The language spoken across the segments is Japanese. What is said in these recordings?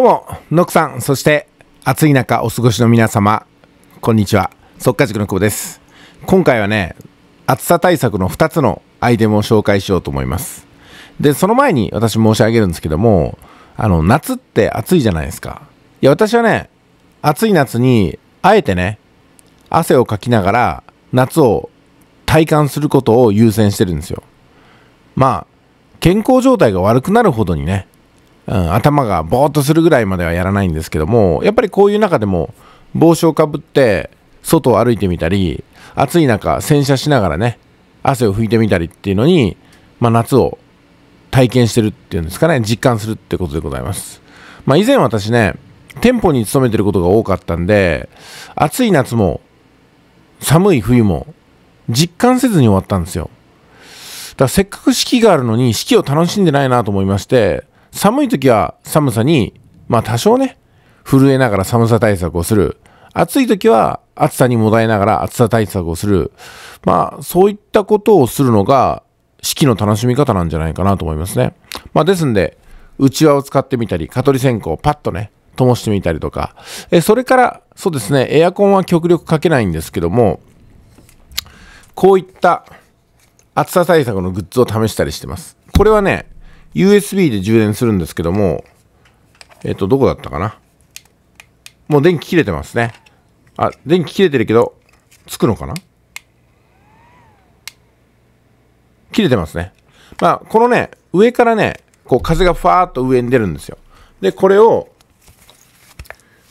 どうも、ノクさん、そして暑い中お過ごしの皆様、こんにちは。速稼塾の久保です。今回はね、暑さ対策の2つのアイテムを紹介しようと思います。で、その前に私申し上げるんですけども、あの、夏って暑いじゃないですか。いや、私はね、暑い夏に、あえてね、汗をかきながら夏を体感することを優先してるんですよ。まあ、健康状態が悪くなるほどにね、うん、頭がぼーっとするぐらいまではやらないんですけども、やっぱりこういう中でも帽子をかぶって外を歩いてみたり、暑い中洗車しながらね、汗を拭いてみたりっていうのに、まあ、夏を体験してるっていうんですかね、実感するってことでございます。まあ、以前私ね、店舗に勤めてることが多かったんで、暑い夏も寒い冬も実感せずに終わったんですよ。だからせっかく四季があるのに四季を楽しんでないなと思いまして、寒い時は寒さに、まあ多少ね、震えながら寒さ対策をする。暑い時は暑さにもだえながら暑さ対策をする。まあそういったことをするのが四季の楽しみ方なんじゃないかなと思いますね。まあですんで、うちわを使ってみたり、蚊取り線香をパッとね、灯してみたりとか、えそれから、そうですね、エアコンは極力かけないんですけども、こういった暑さ対策のグッズを試したりしてます。これはね、USB で充電するんですけども、えっと、どこだったかなもう電気切れてますね。あ、電気切れてるけど、つくのかな切れてますね。まあ、このね、上からね、こう風がファーっと上に出るんですよ。で、これを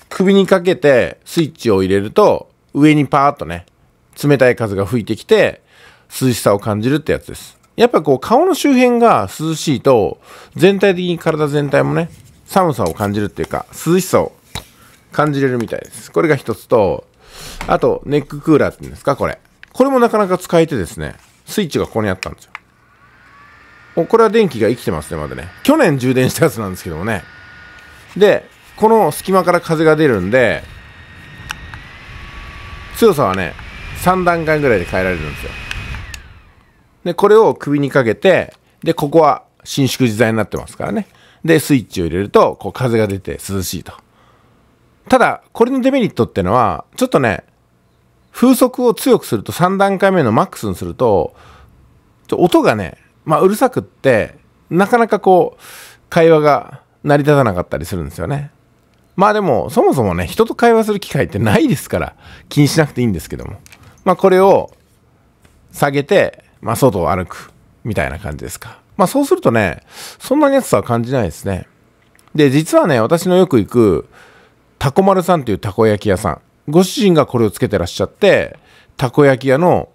首にかけてスイッチを入れると、上にパーっとね、冷たい風が吹いてきて、涼しさを感じるってやつです。やっぱこう顔の周辺が涼しいと、全体的に体全体もね、寒さを感じるっていうか、涼しさを感じれるみたいです。これが一つと、あと、ネッククーラーって言うんですか、これ。これもなかなか使えてですね、スイッチがここにあったんですよ。おこれは電気が生きてますね、まだね。去年充電したやつなんですけどもね。で、この隙間から風が出るんで、強さはね、3段階ぐらいで変えられるんですよ。で、これを首にかけて、で、ここは伸縮自在になってますからね。で、スイッチを入れると、こう風が出て涼しいと。ただ、これのデメリットってのは、ちょっとね、風速を強くすると、3段階目のマックスにすると、音がね、まあ、うるさくって、なかなかこう、会話が成り立たなかったりするんですよね。まあでも、そもそもね、人と会話する機会ってないですから、気にしなくていいんですけども。まあこれを下げて、まあ、外を歩くみたいな感じですか。まあ、そうするとね、そんなに暑さは感じないですね。で、実はね、私のよく行く、タコ丸さんっていうたこ焼き屋さん。ご主人がこれをつけてらっしゃって、たこ焼き屋の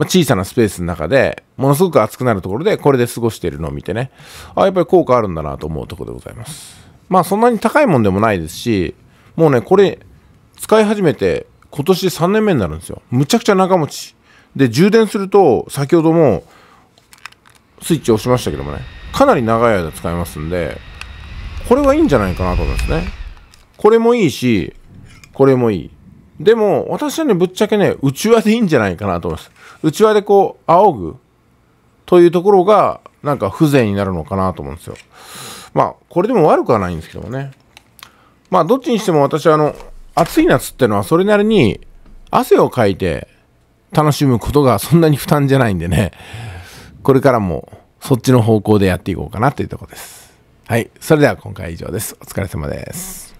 小さなスペースの中で、ものすごく暑くなるところで、これで過ごしているのを見てね、あ、やっぱり効果あるんだなと思うところでございます。まあ、そんなに高いもんでもないですし、もうね、これ、使い始めて、今年で3年目になるんですよ。むちゃくちゃ長持ちで、充電すると、先ほども、スイッチ押しましたけどもね、かなり長い間使えますんで、これはいいんじゃないかなと思いますね。これもいいし、これもいい。でも、私はね、ぶっちゃけね、うちわでいいんじゃないかなと思います。うちわでこう、仰ぐというところが、なんか風情になるのかなと思うんですよ。まあ、これでも悪くはないんですけどもね。まあ、どっちにしても私はあの、暑い夏ってのはそれなりに汗をかいて楽しむことがそんなに負担じゃないんでね、これからもそっちの方向でやっていこうかなというとこです。はい。それでは今回以上です。お疲れ様です。